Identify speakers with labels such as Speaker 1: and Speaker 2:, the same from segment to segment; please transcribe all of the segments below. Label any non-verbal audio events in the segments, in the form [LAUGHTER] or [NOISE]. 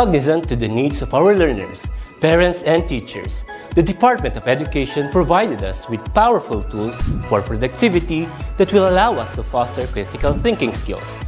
Speaker 1: cognizant
Speaker 2: to the needs of our learners, parents, and teachers, the Department of Education provided us with powerful tools for productivity that will allow us to foster critical thinking skills,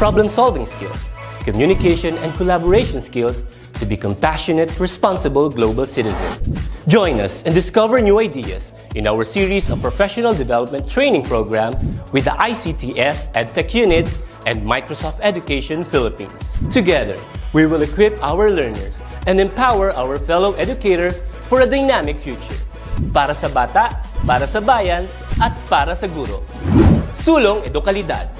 Speaker 2: problem-solving skills, communication and collaboration skills to become passionate, responsible global citizens. Join us and discover new ideas in our series of professional development training program with the ICTS EdTech Unit and Microsoft Education Philippines. Together, We will equip our learners and empower our fellow educators for a dynamic future. Para sa bata, para sa bayan, at para sa guro. Sulong Edukalidad.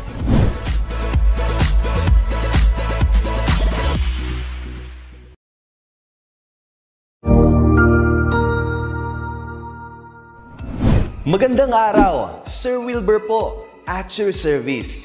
Speaker 1: Magandang araw, Sir Wilbur po, at your service.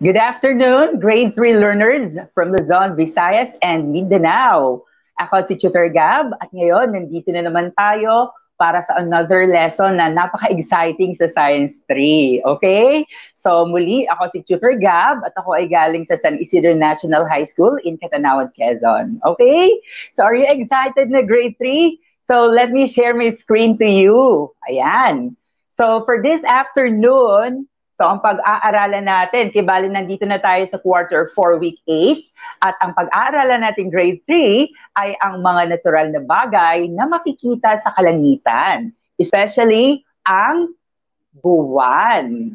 Speaker 3: Good afternoon, grade 3 learners from Luzon, Visayas, and Mindanao. Ako si Tutor Gab at ngayon nandito na naman tayo para sa another lesson na napaka-exciting sa Science 3. Okay? So muli, ako si Tutor Gab at ako ay galing sa San Isidro National High School in Catanawad, Quezon. Okay? So are you excited na grade 3? So let me share my screen to you. Ayan. So for this afternoon, So ang pag-aaralan natin, kibali nandito na tayo sa quarter 4 week 8 at ang pag-aaralan natin grade 3 ay ang mga natural na bagay na makikita sa kalangitan, especially ang buwan.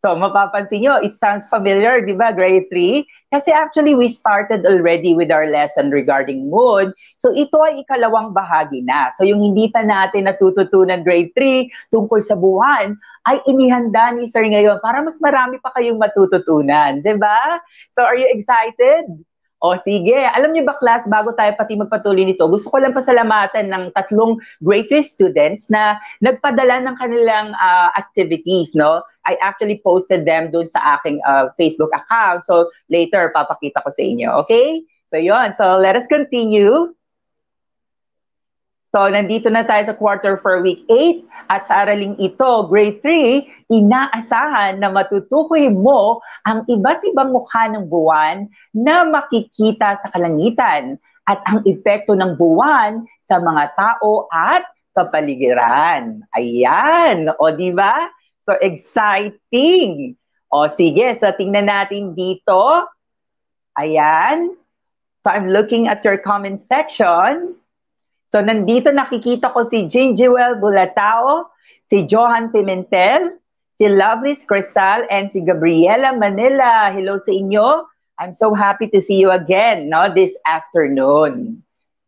Speaker 3: So mapapansin nyo, it sounds familiar, di ba, grade 3? Kasi actually, we started already with our lesson regarding mood. So ito ay ikalawang bahagi na. So yung hindi pa natin natututunan grade 3 tungkol sa buwan, ay inihanda ni Sir ngayon para mas marami pa kayong matututunan, di ba? So are you excited? O sige, alam niyo ba class, bago tayo pati magpatuloy nito, gusto ko lang pasalamatan ng tatlong greater students na nagpadala ng kanilang uh, activities, no? I actually posted them doon sa aking uh, Facebook account. So later, papakita ko sa inyo, okay? So yon. So let us continue. So, nandito na tayo sa quarter for week 8 at sa araling ito, grade 3, inaasahan na matutukoy mo ang iba't ibang mukha ng buwan na makikita sa kalangitan at ang epekto ng buwan sa mga tao at kapaligiran. Ayan! O, di ba? So, exciting! O, sige. So, tingnan natin dito. Ayan. So, I'm looking at your comment section. So nandito nakikita ko si Jean Jewel Bulatao, si Johan Pimentel, si Lovelace Cristal, and si Gabriela Manila. Hello sa inyo. I'm so happy to see you again no, this afternoon.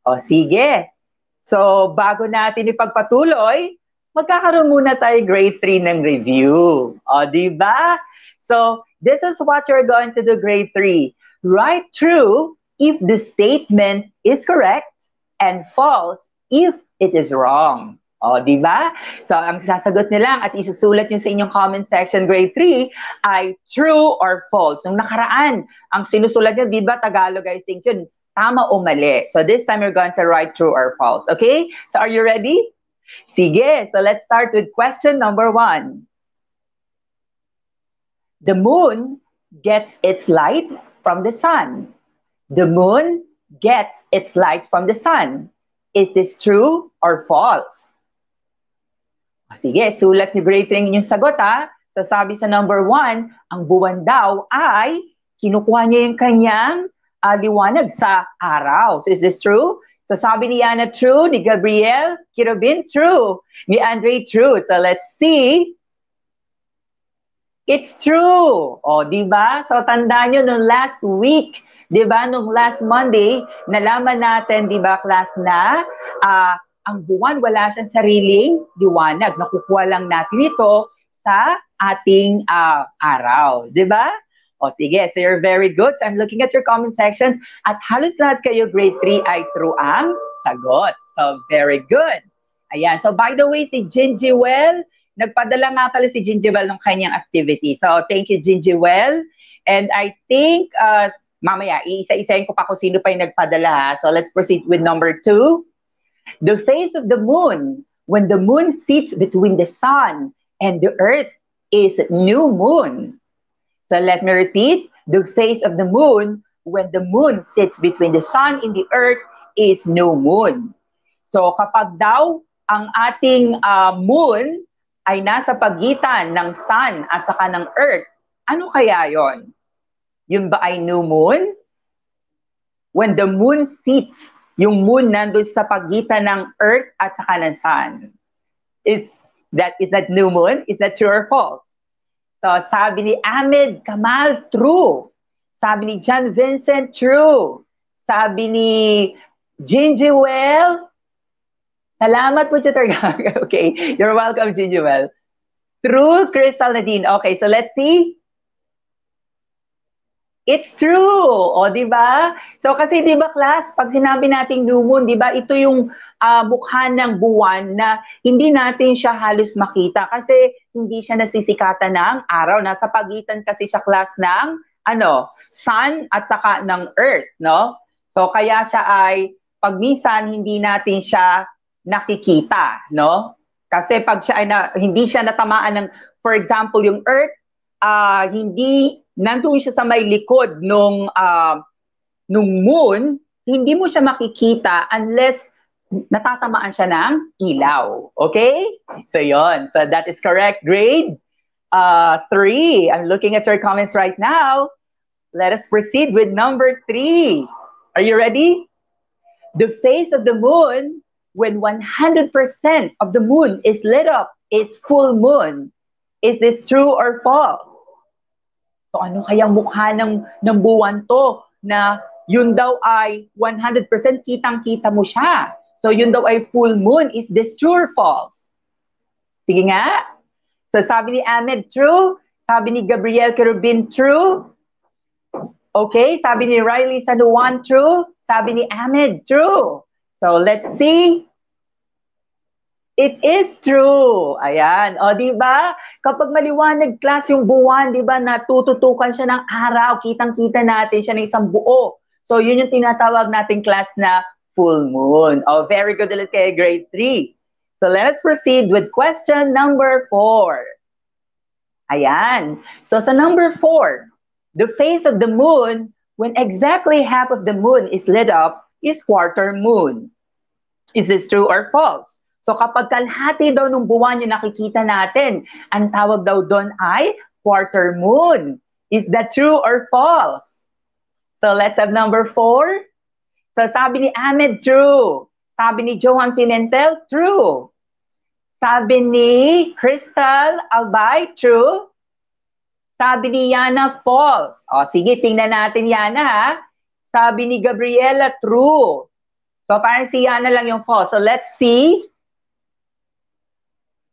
Speaker 3: O sige. So bago natin ipagpatuloy, magkakaroon muna tayo grade 3 ng review. O, di ba? So, this is what you're going to do grade 3. Write true if the statement is correct and false if it is wrong. O, di ba? So, ang sasagot nilang at isusulat nyo sa inyong comment section grade 3 ay true or false. Nung nakaraan, ang sinusulat nyo, di ba, Tagalog, I think yun, tama o mali. So, this time you're going to write true or false. Okay? So, are you ready? Sige. So, let's start with question number one. The moon gets its light from the sun. The moon gets its light from the sun. Is this true or false? Sige, sulat ni Braithring yung sagot ha. So sabi sa number one, ang buwan daw ay kinukuha niya yung kanyang uh, liwanag sa araw. So is this true? So sabi ni Yana, true. Ni Gabriel, Kirubin, true. Ni Andre, true. So let's see. It's true. O, oh, di ba? So tanda nyo nung last week, 'Di ba nung last Monday, nalaman natin 'di ba class na uh, ang buwan wala siyang sariling diwanag Nakukuha lang natin ito sa ating uh, araw, 'di ba? O sige, so you're very good. So I'm looking at your comment sections at halos lahat kayo grade 3 ay true ang sagot. So very good. Ayan. So by the way, si Gingiwell, nagpadala nga pala si Gingiwell ng kanyang activity. So thank you Gingiwell. And I think uh, mamaya, iisa-isayin ko pa kung sino pa yung nagpadala. Ha? So let's proceed with number two. The phase of the moon, when the moon sits between the sun and the earth, is new moon. So let me repeat, the phase of the moon, when the moon sits between the sun and the earth, is new moon. So kapag daw ang ating uh, moon ay nasa pagitan ng sun at saka ng earth, ano kaya yon? yun ba ay new moon? When the moon sits, yung moon nandun sa pagitan ng earth at saka ng sun. Is that, is that new moon? Is that true or false? So sabi ni Ahmed Kamal, true. Sabi ni John Vincent, true. Sabi ni Gingiwell, salamat po, Chuter [LAUGHS] Okay, you're welcome, Gingiwell. True, Crystal Nadine. Okay, so let's see It's true, o di ba? So kasi di ba class, pag sinabi nating new moon, di ba, ito yung uh, mukha ng buwan na hindi natin siya halos makita kasi hindi siya nasisikatan ng araw. Nasa pagitan kasi siya class ng ano, sun at saka ng earth, no? So kaya siya ay pag minsan hindi natin siya nakikita, no? Kasi pag siya ay na, hindi siya natamaan ng for example, yung earth, uh, hindi nandoon siya sa may likod nung uh, nung moon, hindi mo siya makikita unless natatamaan siya ng ilaw. Okay? So yon. So that is correct. Grade uh, three. I'm looking at your comments right now. Let us proceed with number three. Are you ready? The face of the moon, when 100% of the moon is lit up, is full moon. Is this true or false? So ano kaya mukha ng, ng buwan to na yun daw ay 100% kitang-kita mo siya. So yun daw ay full moon. Is this true or false? Sige nga. So sabi ni Ahmed, true. Sabi ni Gabriel Kerubin, true. Okay, sabi ni Riley Sanuan, true. Sabi ni Ahmed, true. So let's see It is true. Ayan. O, di ba? Kapag maliwanag class yung buwan, di ba, natututukan siya ng araw. Kitang-kita natin siya ng isang buo. So, yun yung tinatawag nating class na full moon. Oh, very good ulit kay grade 3. So, let's proceed with question number 4. Ayan. So, sa number 4, the face of the moon when exactly half of the moon is lit up is quarter moon. Is this true or false? So kapag kalhati daw ng buwan yung nakikita natin, ang tawag daw doon ay quarter moon. Is that true or false? So let's have number four. So sabi ni Ahmed, true. Sabi ni Johan Pimentel, true. Sabi ni Crystal Albay, true. Sabi ni Yana, false. O sige, tingnan natin Yana ha. Sabi ni Gabriela, true. So parang si Yana lang yung false. So let's see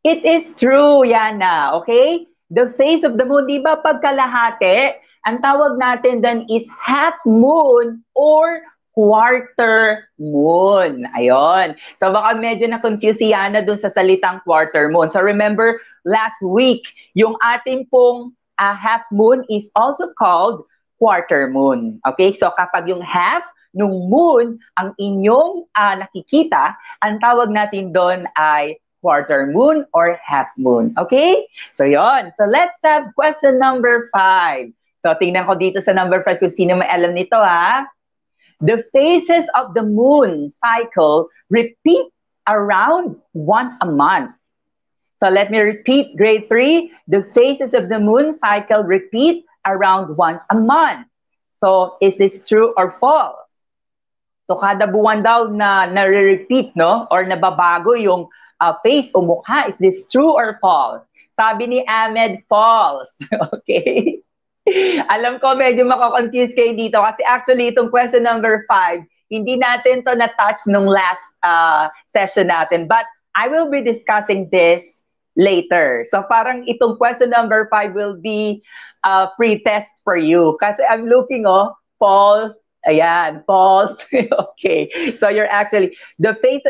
Speaker 3: It is true, Yana. Okay? The face of the moon, di ba pagkalahati, ang tawag natin then is half moon or quarter moon. Ayon. So baka medyo na-confuse si Yana dun sa salitang quarter moon. So remember, last week, yung ating pong uh, half moon is also called quarter moon. Okay? So kapag yung half, nung moon ang inyong uh, nakikita, ang tawag natin doon ay quarter moon, or half moon. Okay? So, yon. So, let's have question number five. So, tingnan ko dito sa number five kung sino may nito, ha? The phases of the moon cycle repeat around once a month. So let me repeat grade three. The phases of the moon cycle repeat around once a month. So is this true or false? So kada buwan daw na nare-repeat, no? Or nababago yung uh, face o mukha. Is this true or false? Sabi ni Ahmed, false. [LAUGHS] okay? Alam ko medyo makakonfuse kayo dito kasi actually itong question number five, hindi natin to na-touch nung last uh, session natin. But I will be discussing this later. So parang itong question number five will be a uh, pre-test for you. Kasi I'm looking, oh, false, Ayan, false. [LAUGHS] okay. So you're actually, the face,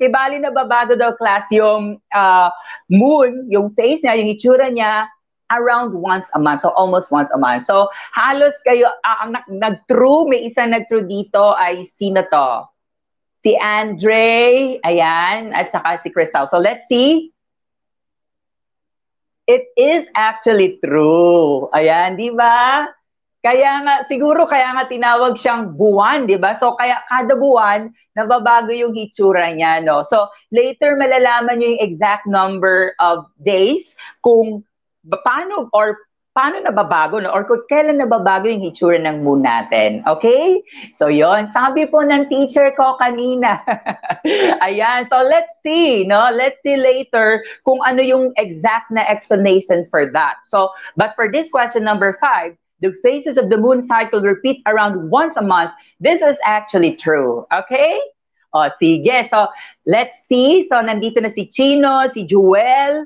Speaker 3: kibali na babado daw class yung uh, moon, yung face niya, yung itsura niya, around once a month. So almost once a month. So halos kayo, uh, ang nag-true, may isa nag-true dito ay sino to? Si Andre, ayan, at saka si Crystal. So let's see it is actually true. Ayan, di ba? Kaya nga, siguro kaya nga tinawag siyang buwan, di ba? So, kaya kada buwan, nababago yung hitsura niya, no? So, later malalaman niyo yung exact number of days kung paano or paano nababago, no? Or kung kailan nababago yung hitsura ng moon natin, okay? So, yon Sabi po ng teacher ko kanina. [LAUGHS] Ayan, so let's see, no? Let's see later kung ano yung exact na explanation for that. So, but for this question number five, the phases of the moon cycle repeat around once a month. This is actually true. Okay? O, sige. So, let's see. So, nandito na si Chino, si Jewel,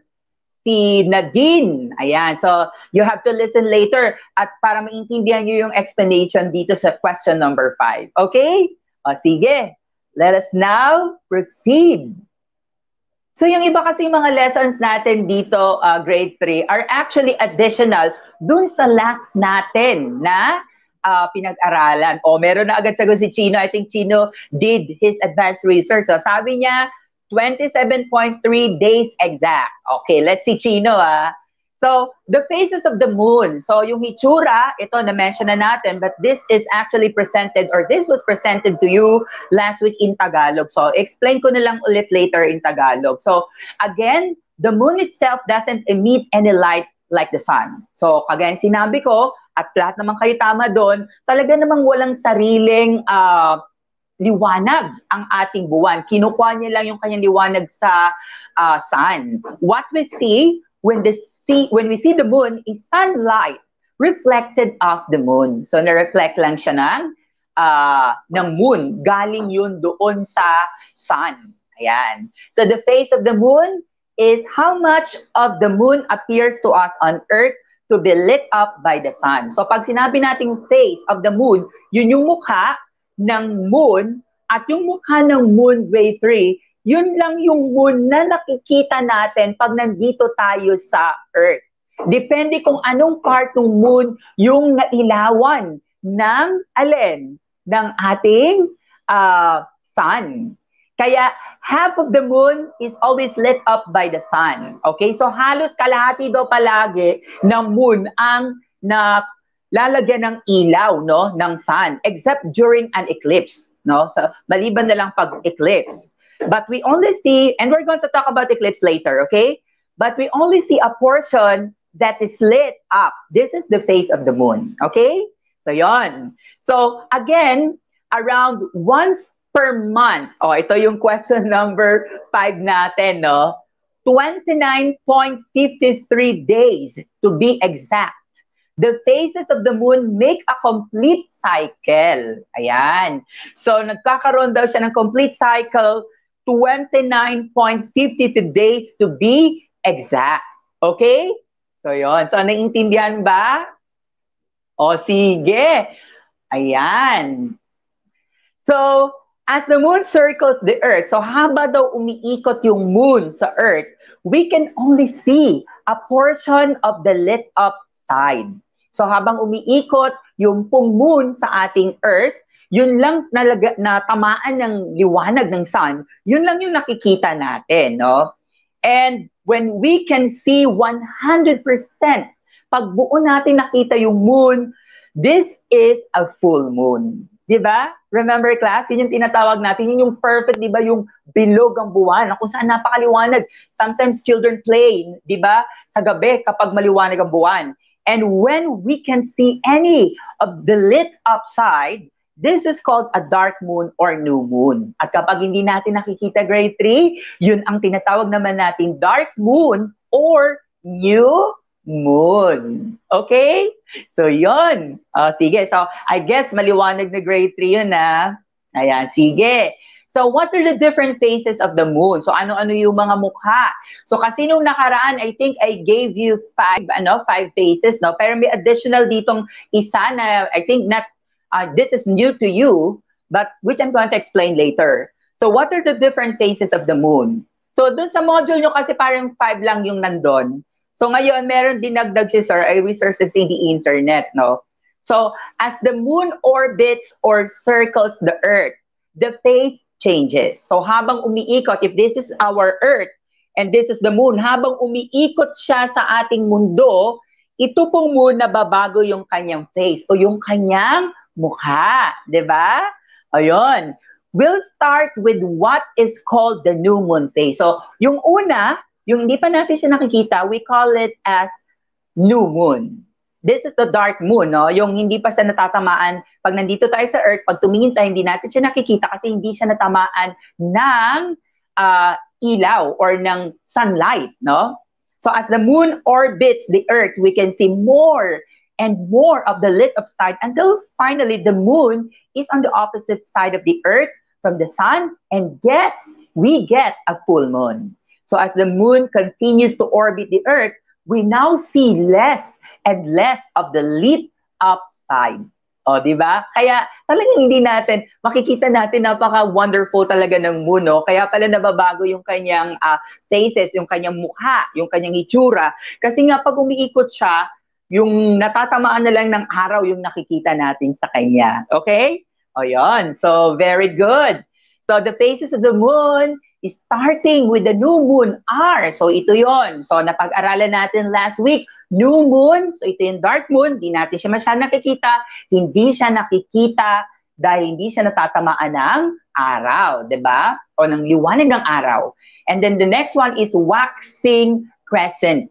Speaker 3: si Nadine. Ayan. So, you have to listen later at para maintindihan nyo yung explanation dito sa question number five. Okay? O, sige. Let us now proceed. So yung iba kasi mga lessons natin dito, uh, grade 3, are actually additional dun sa last natin na uh, pinag-aralan. O oh, meron na agad sagot si Chino. I think Chino did his advanced research. So sabi niya, 27.3 days exact. Okay, let's see Chino ah. So, the phases of the moon. So, yung hitsura, ito na-mention na natin, but this is actually presented or this was presented to you last week in Tagalog. So, explain ko na lang ulit later in Tagalog. So, again, the moon itself doesn't emit any light like the sun. So, kagaya sinabi ko, at lahat naman kayo tama doon, talaga namang walang sariling uh, liwanag ang ating buwan. Kinukuha niya lang yung kanyang liwanag sa uh, sun. What we see when the see, when we see the moon, is sunlight reflected off the moon. So, na-reflect lang siya ng, uh, ng moon. Galing yun doon sa sun. Ayan. So, the face of the moon is how much of the moon appears to us on earth to be lit up by the sun. So, pag sinabi nating face of the moon, yun yung mukha ng moon at yung mukha ng moon wave 3 yun lang yung moon na nakikita natin pag nandito tayo sa Earth. Depende kung anong part ng moon yung nailawan ng alin, ng ating uh, sun. Kaya half of the moon is always lit up by the sun. Okay? So halos kalahati do palagi ng moon ang na lalagyan ng ilaw no ng sun except during an eclipse no so maliban na lang pag eclipse But we only see, and we're going to talk about eclipse later, okay? But we only see a portion that is lit up. This is the face of the moon, okay? So yon. So again, around once per month. Oh, ito yung question [LAUGHS] number 5 natin, no? 29.53 days to be exact. The phases of the moon make a complete cycle. Ayan. So, nagkakaroon daw siya ng complete cycle 29.52 days to be exact. Okay? So, yon. So, naiintindihan ba? O, sige. Ayan. So, as the moon circles the earth, so haba daw umiikot yung moon sa earth, we can only see a portion of the lit up side. So, habang umiikot yung pong moon sa ating earth, yun lang nalaga, natamaan ng liwanag ng sun, yun lang yung nakikita natin, no? And when we can see 100%, pag buo natin nakita yung moon, this is a full moon. Di ba? Remember class, yun yung tinatawag natin, yun yung perfect, di ba, yung bilog ang buwan, na kung saan napakaliwanag. Sometimes children play, di ba, sa gabi kapag maliwanag ang buwan. And when we can see any of the lit up side, This is called a dark moon or new moon. At kapag hindi natin nakikita grade 3, yun ang tinatawag naman natin dark moon or new moon. Okay? So, yun. Uh, sige. So, I guess maliwanag na grade 3 yun, ha? Ayan, sige. So, what are the different phases of the moon? So, ano-ano yung mga mukha? So, kasi nung nakaraan, I think I gave you five, ano, five phases, no? Pero may additional ditong isa na I think not uh, this is new to you, but which I'm going to explain later. So what are the different phases of the moon? So dun sa module nyo kasi parang five lang yung nandun. So ngayon, meron dinagdag si Sir, ay research sa CD Internet, no? So as the moon orbits or circles the Earth, the phase changes. So habang umiikot, if this is our Earth and this is the moon, habang umiikot siya sa ating mundo, ito pong moon na babago yung kanyang phase o yung kanyang mukha, 'di ba? Ayun. We'll start with what is called the new moon phase. So, yung una, yung hindi pa natin siya nakikita, we call it as new moon. This is the dark moon, no? Yung hindi pa siya natatamaan pag nandito tayo sa earth, pag tumingin tayo, hindi natin siya nakikita kasi hindi siya natamaan ng uh, ilaw or ng sunlight, no? So as the moon orbits the earth, we can see more and more of the lit up side until finally the moon is on the opposite side of the earth from the sun and get we get a full moon so as the moon continues to orbit the earth we now see less and less of the lit up side o, di ba? Kaya talagang hindi natin, makikita natin napaka-wonderful talaga ng moon, no? Kaya pala nababago yung kanyang uh, faces, yung kanyang mukha, yung kanyang itsura. Kasi nga pag umiikot siya, yung natatamaan na lang ng araw yung nakikita natin sa kanya. Okay? O yun. So, very good. So, the phases of the moon is starting with the new moon are. So, ito yon. So, napag-aralan natin last week, new moon. So, ito yung dark moon. Hindi natin siya masyadong nakikita. Hindi siya nakikita dahil hindi siya natatamaan ng araw, di ba? O ng liwanag ng araw. And then the next one is waxing crescent.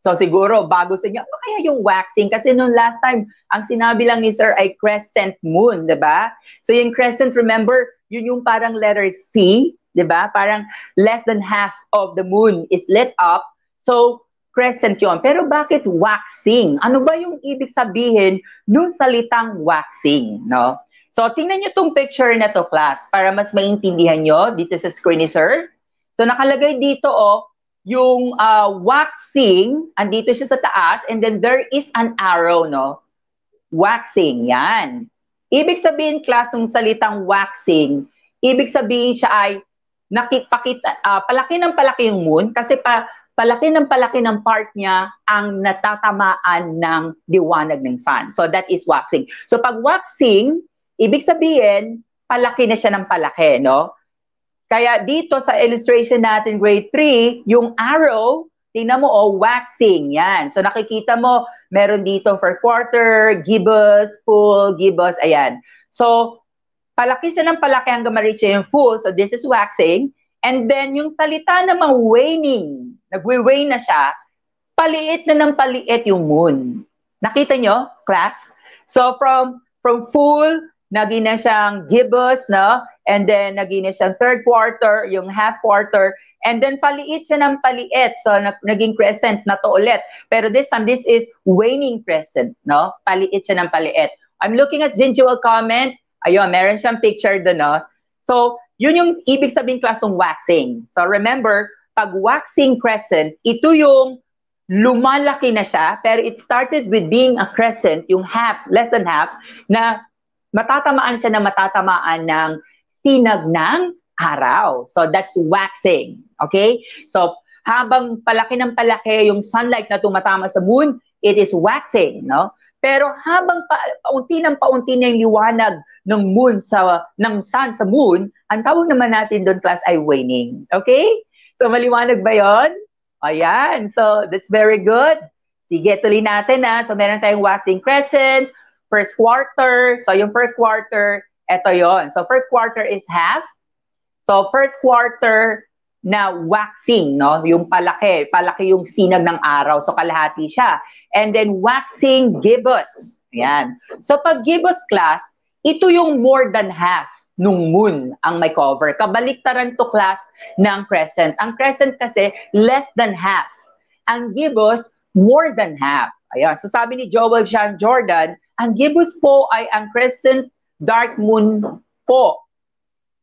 Speaker 3: So siguro bago sa inyo, ano kaya yung waxing? Kasi nung last time, ang sinabi lang ni Sir ay crescent moon, di ba? So yung crescent, remember, yun yung parang letter C, di ba? Parang less than half of the moon is lit up. So crescent yon. Pero bakit waxing? Ano ba yung ibig sabihin nung salitang waxing, no? So tingnan niyo tong picture na to, class, para mas maintindihan nyo dito sa screen ni Sir. So nakalagay dito, oh, yung uh, waxing, andito siya sa taas, and then there is an arrow, no? Waxing, yan. Ibig sabihin, class, ng salitang waxing, ibig sabihin siya ay nakipakita, uh, palaki ng palaki yung moon kasi pa, palaki ng palaki ng part niya ang natatamaan ng diwanag ng sun. So that is waxing. So pag waxing, ibig sabihin, palaki na siya ng palaki, no? Kaya dito sa illustration natin, grade 3, yung arrow, tingnan mo, oh, waxing. Yan. So nakikita mo, meron dito first quarter, gibbous, full, gibbous, ayan. So, palaki siya ng palaki hanggang ma-reach yung full. So, this is waxing. And then, yung salita namang waning, nagwi-wane na siya, paliit na ng paliit yung moon. Nakita nyo, class? So, from from full, naging na siyang gibbous, no? And then, naging siya third quarter, yung half quarter, and then paliit siya ng paliit. So, nag- naging crescent na to ulit. Pero this time, this is waning crescent, no? Paliit siya ng paliit. I'm looking at gingival comment. Ayun, meron siyang picture doon, no? So, yun yung ibig sabihin class waxing. So, remember, pag waxing crescent, ito yung lumalaki na siya, pero it started with being a crescent, yung half, less than half, na matatamaan siya na matatamaan ng sinag ng araw. So that's waxing. Okay? So habang palaki ng palaki yung sunlight na tumatama sa moon, it is waxing, no? Pero habang pa, paunti ng paunti na yung liwanag ng moon sa ng sun sa moon, ang tawag naman natin doon class ay waning. Okay? So maliwanag ba 'yon? Ayan. So that's very good. Sige, tuloy natin na. Ah. So meron tayong waxing crescent, first quarter. So yung first quarter, ito yon. So first quarter is half. So first quarter na waxing, no? Yung palaki, palaki yung sinag ng araw. So kalahati siya. And then waxing gibbous. Yan. So pag gibbous class, ito yung more than half nung moon ang may cover. Kabaliktaran to class ng crescent. Ang crescent kasi less than half. Ang gibbous more than half. Ayan. So sabi ni Joel Sean Jordan, ang gibbous po ay ang crescent dark moon po.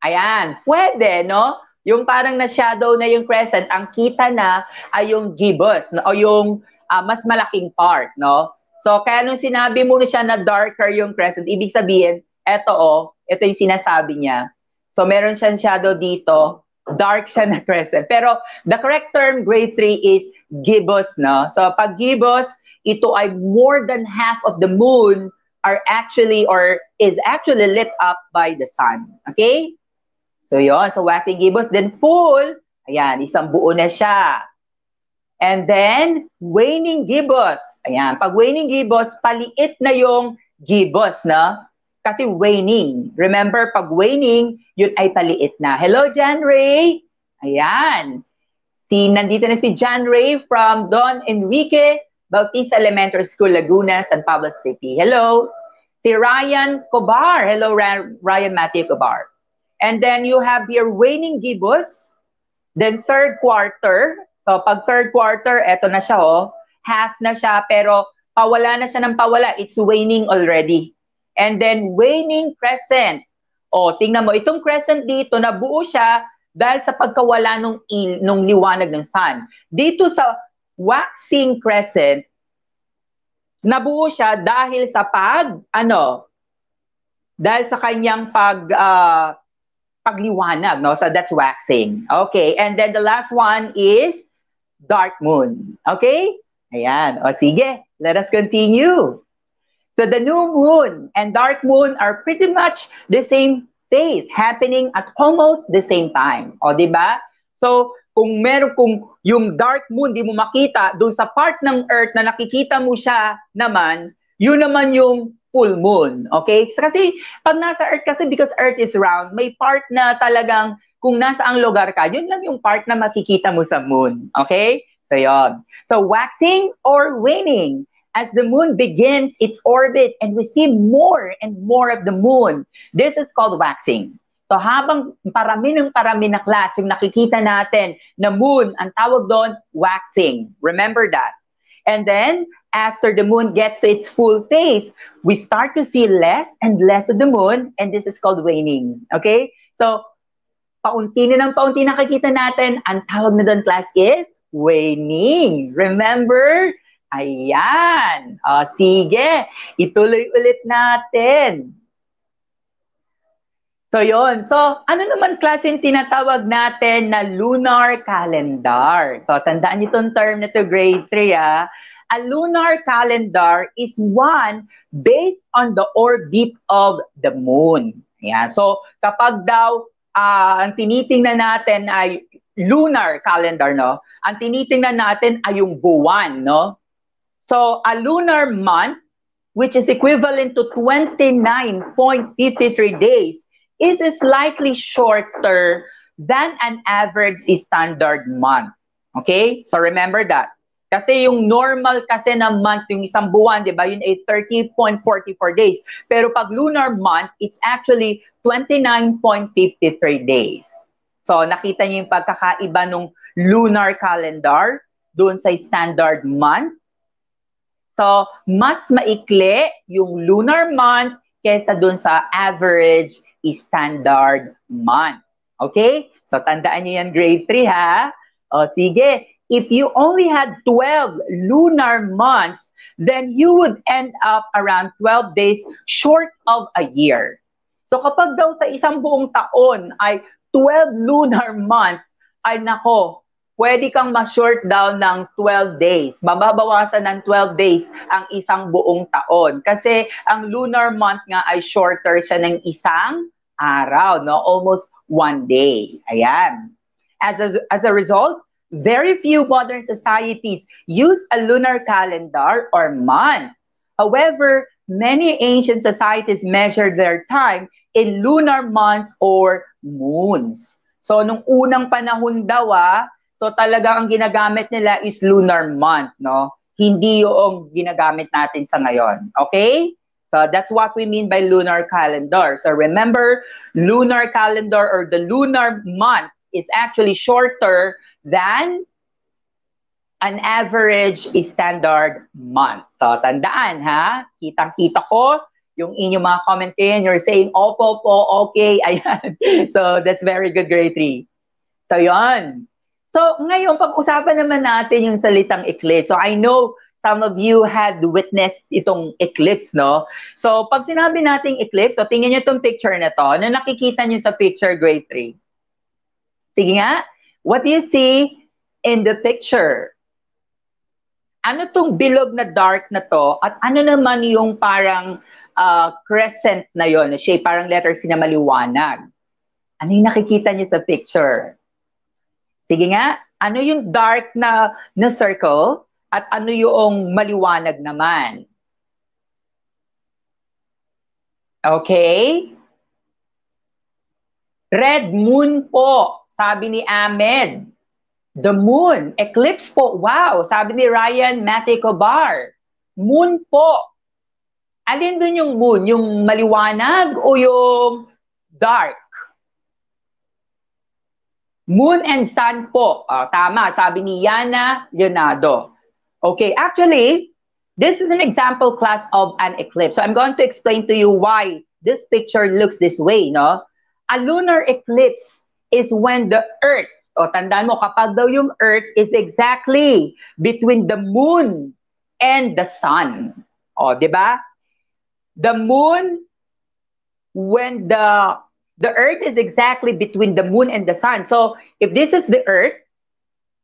Speaker 3: Ayan, pwede, no? Yung parang na-shadow na yung crescent, ang kita na ay yung gibbous no? o yung uh, mas malaking part, no? So, kaya nung sinabi mo siya na darker yung crescent, ibig sabihin, eto o, oh, ito yung sinasabi niya. So, meron siyang shadow dito, dark siya na crescent. Pero, the correct term, grade 3, is gibbous, no? So, pag gibbous, ito ay more than half of the moon are actually or is actually lit up by the sun. Okay? So yon so waxing gibbous. Then full, ayan, isang buo na siya. And then, waning gibbous. Ayan, pag waning gibbous, paliit na yung gibbous, na? Kasi waning. Remember, pag waning, yun ay paliit na. Hello, Jan Ray! Ayan. Si, nandito na si Jan Ray from Don Enrique Bautista Elementary School, Laguna, San Pablo City. Hello. Si Ryan Cobar. Hello, Ryan Matthew Cobar. And then you have here waning gibbous. Then third quarter. So pag third quarter, eto na siya oh. Half na siya pero pawala na siya ng pawala. It's waning already. And then waning crescent. O, oh, tingnan mo, itong crescent dito, nabuo siya dahil sa pagkawala nung, il, nung liwanag ng sun. Dito sa waxing crescent, nabuo siya dahil sa pag, ano, dahil sa kanyang pag, uh, pagliwanag, no? So that's waxing. Okay, and then the last one is dark moon. Okay? Ayan. O sige, let us continue. So the new moon and dark moon are pretty much the same phase happening at almost the same time. O, di ba? So, kung meron kung yung dark moon di mo makita doon sa part ng earth na nakikita mo siya naman, yun naman yung full moon. Okay? Kasi pag nasa earth kasi because earth is round, may part na talagang kung nasa ang lugar ka, yun lang yung part na makikita mo sa moon. Okay? So yun. So waxing or waning as the moon begins its orbit and we see more and more of the moon. This is called waxing. So habang parami ng parami na class, yung nakikita natin na moon, ang tawag doon, waxing. Remember that. And then, after the moon gets to its full phase, we start to see less and less of the moon, and this is called waning. Okay? So, paunti na ng paunti nakikita natin, ang tawag na doon class is waning. Remember? Ayan. O, sige. Ituloy ulit natin. So yon. So ano naman klaseng tinatawag natin na lunar calendar? So tandaan niyo tong term na to grade 3 ah. A lunar calendar is one based on the orbit of the moon. Yeah. So kapag daw uh, ang tinitingnan natin ay lunar calendar, no? Ang tinitingnan natin ay yung buwan, no? So a lunar month which is equivalent to 29.53 days is slightly shorter than an average standard month. Okay? So remember that. Kasi yung normal kasi na month, yung isang buwan, di ba, yun ay 30.44 days. Pero pag lunar month, it's actually 29.53 days. So nakita niyo yung pagkakaiba ng lunar calendar doon sa standard month. So mas maikli yung lunar month kesa doon sa average Standard Month. Okay? So, tandaan niyo yan, grade 3, ha? O, sige. If you only had 12 lunar months, then you would end up around 12 days short of a year. So, kapag daw sa isang buong taon ay 12 lunar months, ay nako, pwede kang ma-short down ng 12 days. Mababawasan ng 12 days ang isang buong taon. Kasi ang lunar month nga ay shorter siya ng isang araw, no? Almost one day. Ayan. As a, as a result, very few modern societies use a lunar calendar or month. However, many ancient societies measured their time in lunar months or moons. So, nung unang panahon daw, ah, So talaga ang ginagamit nila is lunar month, no? Hindi yung ginagamit natin sa ngayon. Okay? So that's what we mean by lunar calendar. So remember, lunar calendar or the lunar month is actually shorter than an average standard month. So, tandaan ha, kitang-kita ko yung inyong mga comment kayo, you're saying, opo po, okay, [LAUGHS] ayan. so, that's very good, grade 3. So, yon So ngayon, pag-usapan naman natin yung salitang eclipse. So I know some of you had witnessed itong eclipse, no? So pag sinabi nating eclipse, so tingnan nyo itong picture na to. Ano nakikita nyo sa picture, grade 3? Sige nga. What do you see in the picture? Ano tong bilog na dark na to? At ano naman yung parang uh, crescent na yon na shape, parang letter C na maliwanag? Ano yung nakikita niyo sa picture? Sige nga, ano yung dark na, na circle at ano yung maliwanag naman? Okay? Red moon po, sabi ni Ahmed. The moon, eclipse po, wow, sabi ni Ryan Maticobar. Moon po. Alin dun yung moon? Yung maliwanag o yung dark? Moon and sun po. Uh, tama, sabi ni Yana Leonardo. Okay, actually, this is an example class of an eclipse. So I'm going to explain to you why this picture looks this way, no? A lunar eclipse is when the Earth, o tandaan mo, kapag daw yung Earth is exactly between the Moon and the Sun. O, di ba? The Moon, when the the earth is exactly between the moon and the sun. So if this is the earth,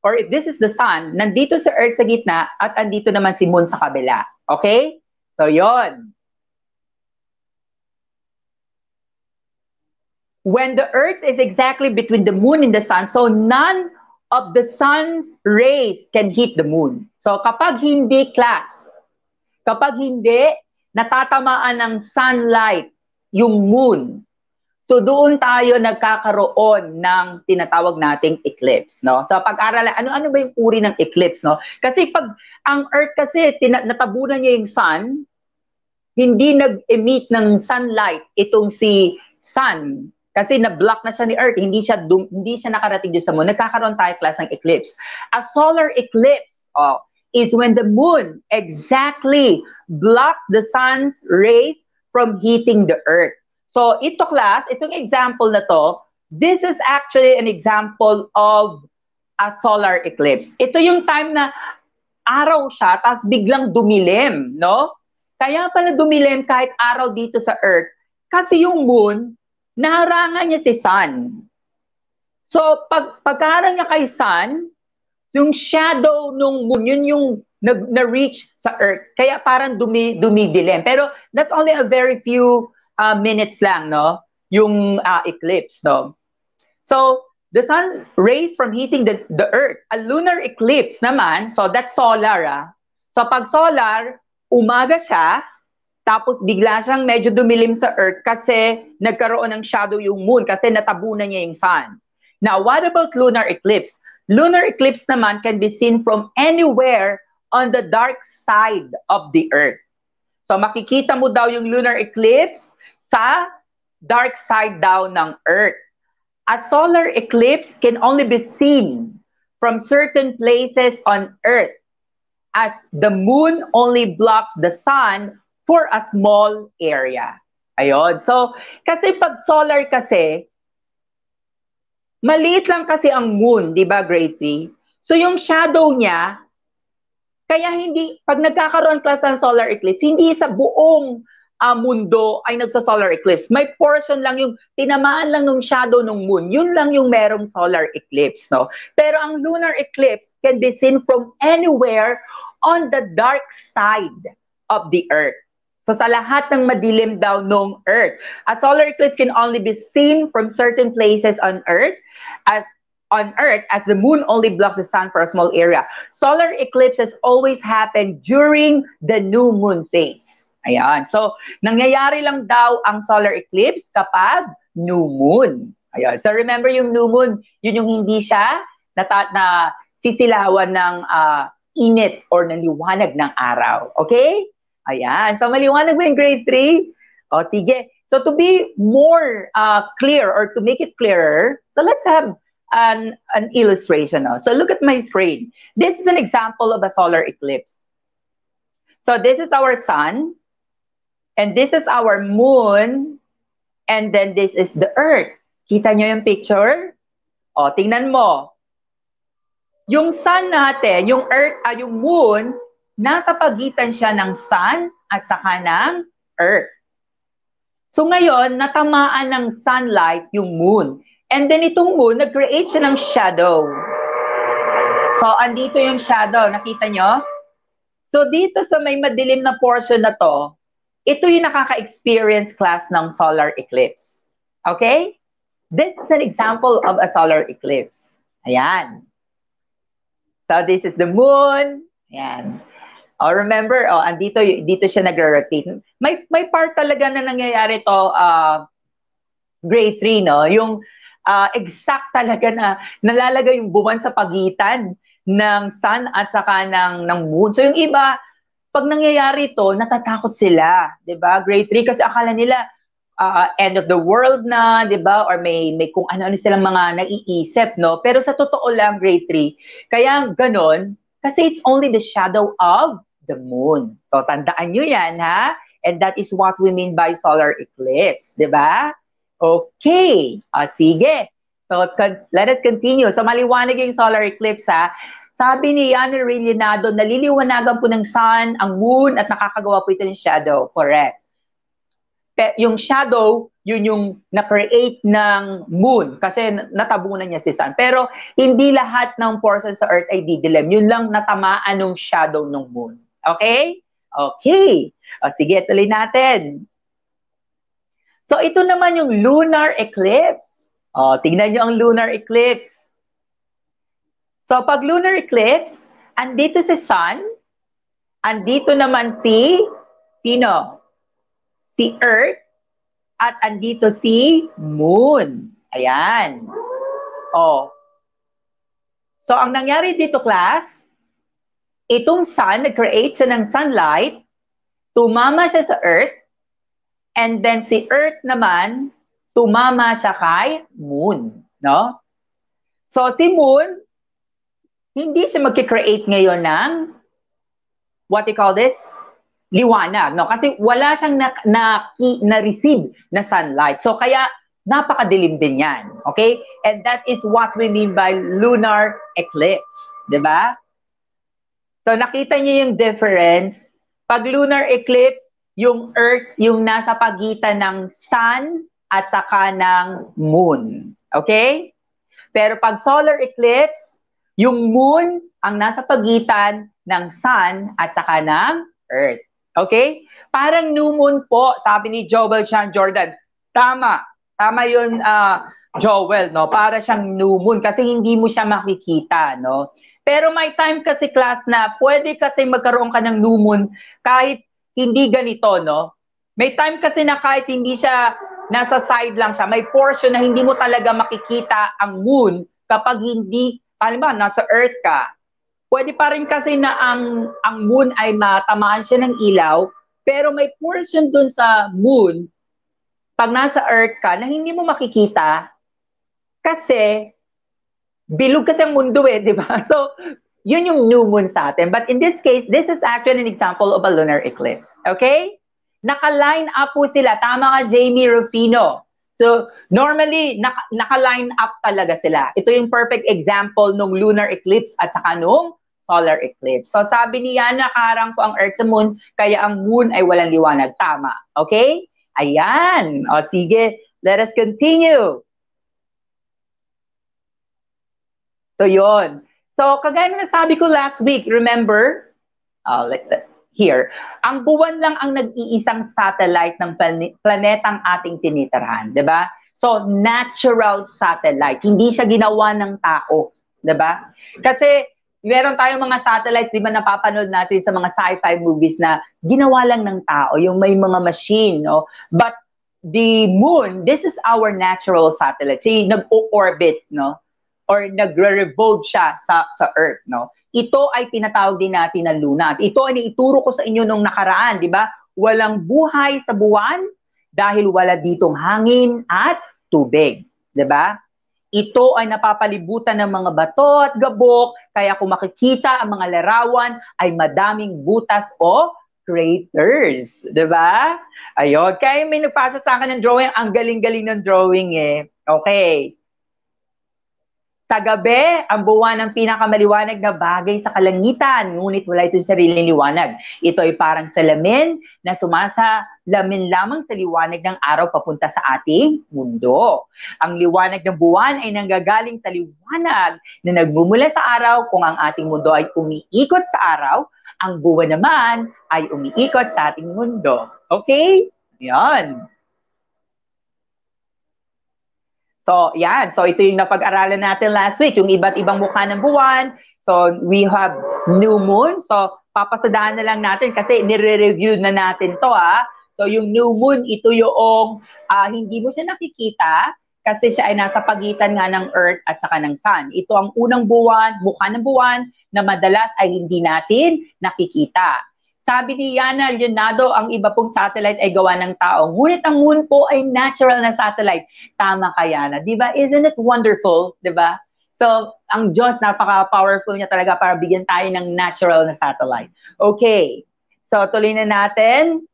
Speaker 3: or if this is the sun, nandito sa earth sa gitna at andito naman si moon sa kabila. Okay? So yon. When the earth is exactly between the moon and the sun, so none of the sun's rays can hit the moon. So kapag hindi class, kapag hindi natatamaan ng sunlight yung moon So doon tayo nagkakaroon ng tinatawag nating eclipse, no? so, pag-aralan, ano-ano ba yung uri ng eclipse, no? Kasi pag ang Earth kasi tina- natabunan niya yung sun, hindi nag-emit ng sunlight itong si sun kasi na-block na siya ni Earth, hindi siya dum- hindi siya nakarating dito sa moon. Nagkakaroon tayo class ng eclipse. A solar eclipse, oh, is when the moon exactly blocks the sun's rays from heating the earth. So ito class, itong example na to, this is actually an example of a solar eclipse. Ito yung time na araw siya, tapos biglang dumilim, no? Kaya pala dumilim kahit araw dito sa Earth. Kasi yung moon, naharangan niya si sun. So, pag, pagkara niya kay sun, yung shadow nung moon, yun yung nag, na-reach sa earth. Kaya parang dumi, dumidilim. Pero that's only a very few uh, minutes lang, no? Yung uh, eclipse, no? So, the sun rays from heating the, the earth. A lunar eclipse naman, so that's solar, ah. So, pag solar, umaga siya, tapos bigla siyang medyo dumilim sa earth kasi nagkaroon ng shadow yung moon kasi natabunan niya yung sun. Now, what about lunar eclipse? Lunar eclipse naman can be seen from anywhere on the dark side of the earth. So makikita mo daw yung lunar eclipse sa dark side daw ng Earth. A solar eclipse can only be seen from certain places on Earth as the moon only blocks the sun for a small area. Ayun. So, kasi pag solar kasi, maliit lang kasi ang moon, di ba, grade So, yung shadow niya, kaya hindi, pag nagkakaroon class ng solar eclipse, hindi sa buong uh, mundo ay nagsa-solar eclipse. May portion lang yung tinamaan lang ng shadow ng moon. Yun lang yung merong solar eclipse, no? Pero ang lunar eclipse can be seen from anywhere on the dark side of the earth. So sa lahat ng madilim daw ng earth. A solar eclipse can only be seen from certain places on earth as on Earth as the moon only blocks the sun for a small area. Solar eclipses always happen during the new moon phase. Ayan. So, nangyayari lang daw ang solar eclipse kapag new moon. Ayan. So, remember yung new moon, yun yung hindi siya na, na sisilawan ng uh, init or ng liwanag ng araw. Okay? Ayan. So, maliwanag mo yung grade 3? O, sige. So, to be more uh, clear or to make it clearer, so let's have an, an illustration. Now. Oh. So, look at my screen. This is an example of a solar eclipse. So, this is our sun. And this is our moon. And then this is the earth. Kita nyo yung picture? O, tingnan mo. Yung sun natin, yung earth, ah, yung moon, nasa pagitan siya ng sun at saka ng earth. So ngayon, natamaan ng sunlight yung moon. And then itong moon, nag-create siya ng shadow. So, andito yung shadow. Nakita nyo? So, dito sa may madilim na portion na to, ito yung nakaka-experience class ng solar eclipse. Okay? This is an example of a solar eclipse. Ayan. So this is the moon. Ayan. Oh, remember, oh, andito, dito siya nagre-rotate. May, may part talaga na nangyayari to, uh, grade 3, no? Yung uh, exact talaga na nalalagay yung buwan sa pagitan ng sun at saka ng, ng moon. So yung iba, pag nangyayari ito, natatakot sila, 'di ba? Grade 3 kasi akala nila uh, end of the world na, 'di ba? Or may may kung ano-ano silang mga naiisip, no? Pero sa totoo lang grade 3. Kaya ganon, kasi it's only the shadow of the moon. So tandaan niyo 'yan, ha? And that is what we mean by solar eclipse, 'di ba? Okay. Ah, sige. So let us continue. So maliwanag yung solar eclipse ha. Sabi ni Yanni Relinado, naliliwanagan po ng sun, ang moon, at nakakagawa po ito ng shadow. Correct. Pe, yung shadow, yun yung na-create ng moon kasi natabunan niya si sun. Pero hindi lahat ng portion sa earth ay didilim. Yun lang natamaan ng shadow ng moon. Okay? Okay. O, sige, tuloy natin. So ito naman yung lunar eclipse. O, tingnan niyo ang lunar eclipse. So pag lunar eclipse, andito si sun, andito naman si sino? Si earth at andito si moon. Ayan. Oh. So ang nangyari dito class, itong sun, nag-create siya ng sunlight, tumama siya sa earth, and then si earth naman, tumama siya kay moon. No? So si moon, hindi siya magki-create ngayon ng what you call this? Liwanag, no? Kasi wala siyang na, na, na receive na sunlight. So kaya napakadilim din 'yan. Okay? And that is what we mean by lunar eclipse, 'di ba? So nakita niyo yung difference. Pag lunar eclipse, yung earth yung nasa pagitan ng sun at saka ng moon. Okay? Pero pag solar eclipse, yung moon ang nasa pagitan ng sun at saka ng earth. Okay? Parang new moon po, sabi ni Joel Chan Jordan. Tama. Tama yun, uh, ah, Joel, no? Para siyang new moon kasi hindi mo siya makikita, no? Pero may time kasi class na pwede kasi magkaroon ka ng new moon kahit hindi ganito, no? May time kasi na kahit hindi siya nasa side lang siya, may portion na hindi mo talaga makikita ang moon kapag hindi halimbawa, nasa Earth ka, pwede pa rin kasi na ang, ang moon ay matamaan siya ng ilaw, pero may portion dun sa moon, pag nasa Earth ka, na hindi mo makikita kasi bilog kasi ang mundo eh, di ba? [LAUGHS] So, yun yung new moon sa atin. But in this case, this is actually an example of a lunar eclipse. Okay? Naka-line up po sila. Tama ka, Jamie Rufino. So, normally, naka, naka-line up talaga sila. Ito yung perfect example nung lunar eclipse at saka nung solar eclipse. So, sabi ni Yana, karang ko ang Earth sa Moon, kaya ang Moon ay walang liwanag. Tama. Okay? Ayan. O, sige. Let us continue. So, yon. So, kagaya na sabi ko last week, remember? Uh, like that here. Ang buwan lang ang nag-iisang satellite ng plane- planetang ating tinitirhan, 'di ba? So natural satellite, hindi siya ginawa ng tao, 'di ba? Kasi meron tayong mga satellite, di ba napapanood natin sa mga sci-fi movies na ginawa lang ng tao, yung may mga machine, no? But the moon, this is our natural satellite. So, nag-orbit, no? or nagre-revolve siya sa, sa Earth. No? Ito ay tinatawag din natin na luna. ito ay ituro ko sa inyo nung nakaraan, di ba? Walang buhay sa buwan dahil wala ditong hangin at tubig. Di ba? Ito ay napapalibutan ng mga bato at gabok, kaya kung makikita ang mga larawan ay madaming butas o craters. di ba? Diba? Ayun. Kaya may nagpasa sa akin ng drawing. Ang galing-galing ng drawing eh. Okay. Sa gabi, ang buwan ang pinakamaliwanag na bagay sa kalangitan, ngunit wala itong sa sariling liwanag. Ito ay parang salamin na sumasa lamin lamang sa liwanag ng araw papunta sa ating mundo. Ang liwanag ng buwan ay nanggagaling sa liwanag na nagmumula sa araw kung ang ating mundo ay umiikot sa araw, ang buwan naman ay umiikot sa ating mundo. Okay? Yan. So, yan. So, ito yung napag-aralan natin last week, yung iba't ibang mukha ng buwan. So, we have new moon. So, papasadahan na lang natin kasi nire-review na natin to ah. So, yung new moon, ito yung uh, hindi mo siya nakikita kasi siya ay nasa pagitan nga ng earth at saka ng sun. Ito ang unang buwan, mukha ng buwan na madalas ay hindi natin nakikita. Sabi ni Yana Leonardo, ang iba pong satellite ay gawa ng tao. Ngunit ang moon po ay natural na satellite. Tama ka, Yana. Di ba? Isn't it wonderful? Di ba? So, ang Diyos, napaka-powerful niya talaga para bigyan tayo ng natural na satellite. Okay. So, tuloy na natin.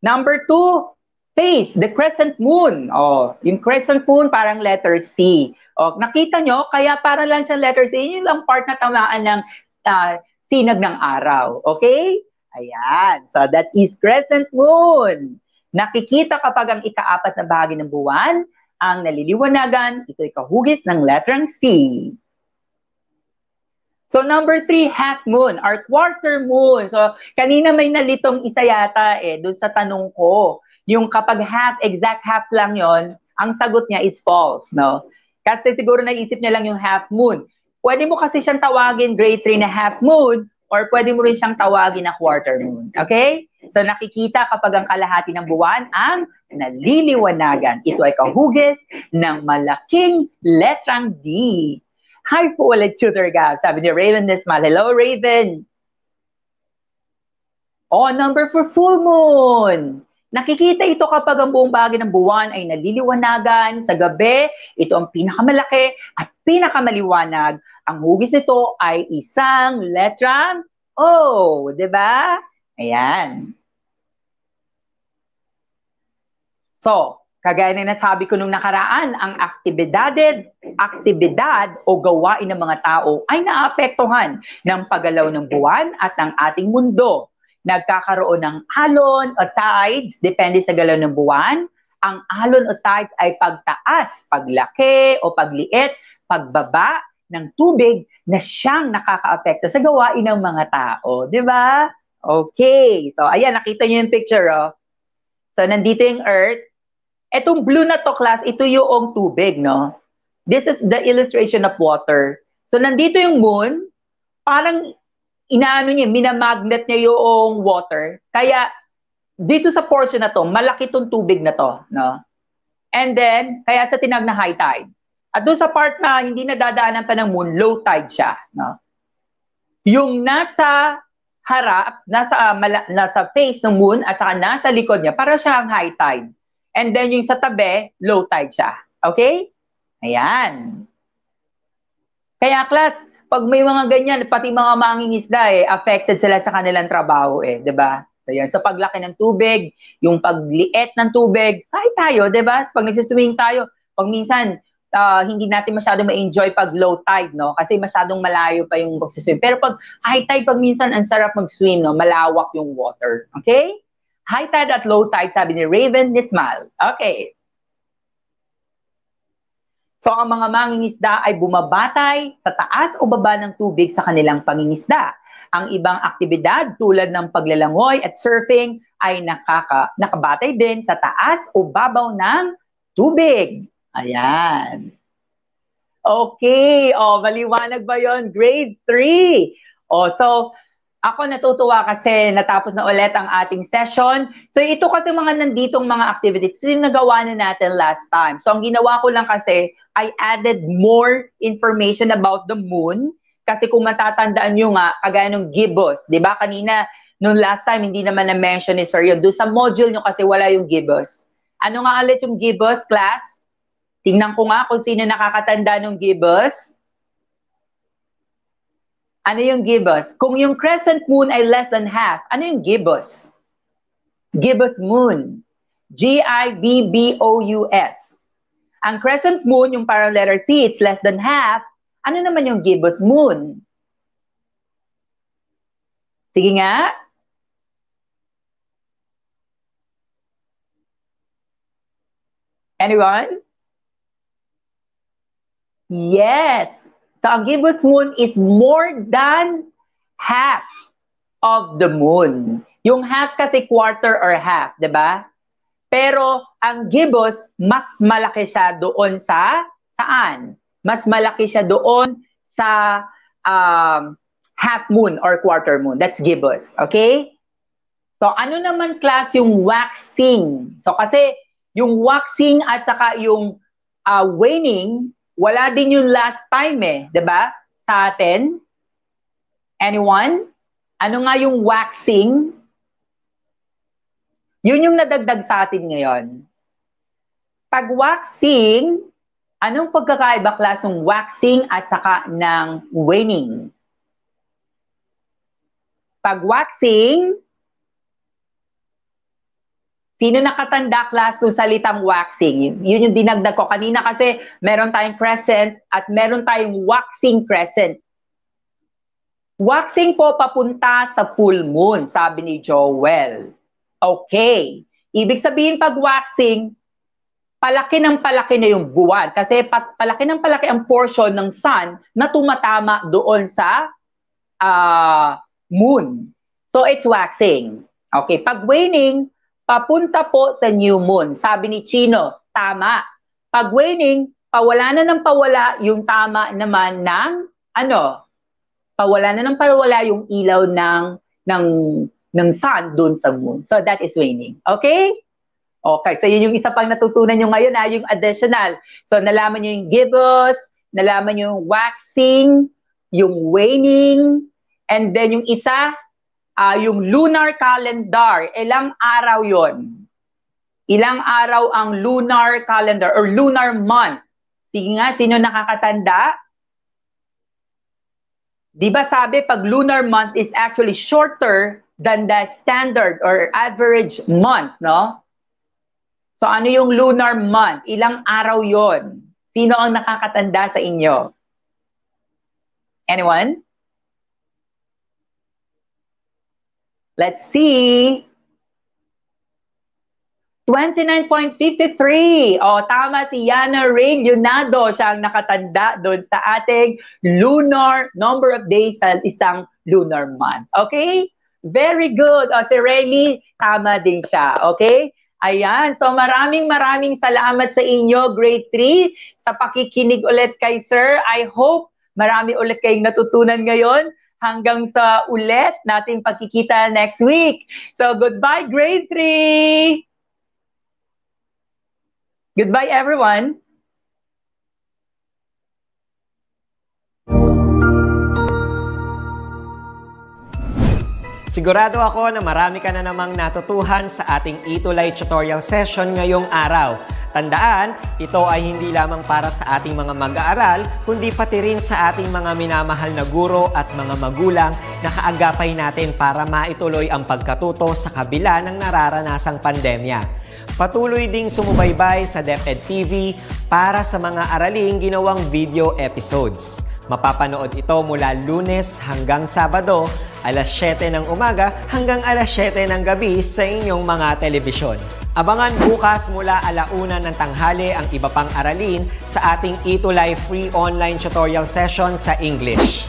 Speaker 3: Number two, face, the crescent moon. Oh, yung crescent moon parang letter C. Oh, nakita nyo, kaya para lang siyang letter C. Yun yung lang part na tamaan ng uh, sinag ng araw. Okay? Ayan. So that is crescent moon. Nakikita kapag ang ikaapat na bahagi ng buwan, ang naliliwanagan, ito'y kahugis ng letrang C. So number three, half moon or quarter moon. So kanina may nalitong isa yata eh, dun sa tanong ko. Yung kapag half, exact half lang yon ang sagot niya is false, no? Kasi siguro naisip niya lang yung half moon pwede mo kasi siyang tawagin grade 3 na half moon or pwede mo rin siyang tawagin na quarter moon. Okay? So nakikita kapag ang kalahati ng buwan ang naliliwanagan. Ito ay kahugis ng malaking letrang D. Hi po ulit, Tutor Gab. Sabi ni Raven Nismal. Hello, Raven. Oh, number for full moon. Nakikita ito kapag ang buong bahagi ng buwan ay naliliwanagan sa gabi. Ito ang pinakamalaki at pinakamaliwanag. Ang hugis nito ay isang letrang O, di ba? Ayan. So, kagaya na nasabi ko nung nakaraan, ang aktibidaded, aktibidad o gawain ng mga tao ay naapektuhan ng paggalaw ng buwan at ng ating mundo nagkakaroon ng alon o tides, depende sa galaw ng buwan. Ang alon o tides ay pagtaas, paglaki o pagliit, pagbaba ng tubig na siyang nakakaapekto sa gawain ng mga tao. Di ba? Okay. So, ayan, nakita niyo yung picture, oh. So, nandito yung earth. Etong blue na to, class, ito yung tubig, no? This is the illustration of water. So, nandito yung moon. Parang inaano niya, minamagnet niya yung water. Kaya dito sa portion na to, malaki tong tubig na to, no? And then, kaya sa tinag na high tide. At doon sa part na hindi nadadaanan pa ng moon, low tide siya, no? Yung nasa harap, nasa, uh, mala, nasa face ng moon at saka nasa likod niya, para siya ang high tide. And then yung sa tabi, low tide siya. Okay? Ayan. Kaya class, pag may mga ganyan, pati mga mangingisda eh, affected sila sa kanilang trabaho eh, 'di ba? So yan, sa paglaki ng tubig, yung pagliit ng tubig, kahit tayo, 'di ba? Pag nagsuswimming tayo, pag minsan uh, hindi natin masyado ma-enjoy pag low tide, no? Kasi masyadong malayo pa yung pagsiswim. Pero pag high tide, pag minsan ang sarap mag-swim, no? Malawak yung water, okay? High tide at low tide, sabi ni Raven Nismal. Okay, So ang mga mangingisda ay bumabatay sa taas o baba ng tubig sa kanilang pangingisda. Ang ibang aktibidad tulad ng paglalangoy at surfing ay nakaka, nakabatay din sa taas o babaw ng tubig. Ayan. Okay, oh, maliwanag ba yon? Grade 3. Oh, so ako natutuwa kasi natapos na ulit ang ating session. So ito kasi mga nanditong mga activities yung nagawa na natin last time. So ang ginawa ko lang kasi, I added more information about the moon. Kasi kung matatandaan nyo nga, kagaya ng gibbous, di ba? Kanina, nung last time, hindi naman na-mention ni Sir yun. Doon sa module nyo kasi wala yung gibbous. Ano nga ulit yung gibbous, class? Tingnan ko nga kung sino nakakatanda ng gibbous. Ano yung gibbous? Kung yung crescent moon ay less than half, ano yung gibbous? Gibbous moon. G-I-B-B-O-U-S. Ang crescent moon, yung parang letter C, it's less than half. Ano naman yung gibbous moon? Sige nga. Anyone? Yes. So ang gibbous moon is more than half of the moon. Yung half kasi quarter or half, di ba? Pero ang gibbous, mas malaki siya doon sa saan? Mas malaki siya doon sa um, half moon or quarter moon. That's gibbous, okay? So ano naman class yung waxing? So kasi yung waxing at saka yung uh, waning, wala din yung last time eh, 'di ba? Sa atin. Anyone? Ano nga yung waxing? Yun yung nadagdag sa atin ngayon. Pag waxing, anong pagkakaiba class ng waxing at saka ng waning? Pag waxing, Sino nakatanda class to salitang waxing? Yun yung dinagdag ko. Kanina kasi meron tayong crescent at meron tayong waxing crescent. Waxing po papunta sa full moon, sabi ni Joel. Okay. Ibig sabihin pag waxing, palaki ng palaki na yung buwan. Kasi palaki ng palaki ang portion ng sun na tumatama doon sa uh, moon. So it's waxing. Okay, pag waning, Papunta po sa new moon. Sabi ni Chino, tama. Pag waning, pawala na ng pawala yung tama naman ng ano? Pawala na ng pawala yung ilaw ng ng ng sun doon sa moon. So that is waning. Okay? Okay, so yun yung isa pang natutunan nyo ngayon, ha, ah, yung additional. So nalaman nyo yung gibbous, nalaman nyo yung waxing, yung waning, and then yung isa, uh, yung lunar calendar, ilang araw yon? Ilang araw ang lunar calendar or lunar month? Sige nga, sino nakakatanda? Di ba sabi pag lunar month is actually shorter than the standard or average month, no? So ano yung lunar month? Ilang araw yon? Sino ang nakakatanda sa inyo? Anyone? Let's see. 29.53. O, tama si Yana Ring Yunado. Siya ang nakatanda doon sa ating lunar number of days sa isang lunar month. Okay? Very good. O, oh, si Remy, tama din siya. Okay? Ayan. So maraming maraming salamat sa inyo, grade 3, sa pakikinig ulit kay sir. I hope marami ulit kayong natutunan ngayon hanggang sa ulit nating pagkikita next week. So goodbye grade 3. Goodbye everyone.
Speaker 2: Sigurado ako na marami ka na namang natutuhan sa ating Itulay tutorial session ngayong araw. Tandaan, ito ay hindi lamang para sa ating mga mag-aaral, kundi pati rin sa ating mga minamahal na guro at mga magulang na kaagapay natin para maituloy ang pagkatuto sa kabila ng nararanasang pandemya. Patuloy ding sumubaybay sa DepEd TV para sa mga araling ginawang video episodes. Mapapanood ito mula lunes hanggang Sabado, alas 7 ng umaga hanggang alas 7 ng gabi sa inyong mga telebisyon. Abangan bukas mula alauna ng tanghali ang iba pang aralin sa ating Ito Live free online tutorial session sa English.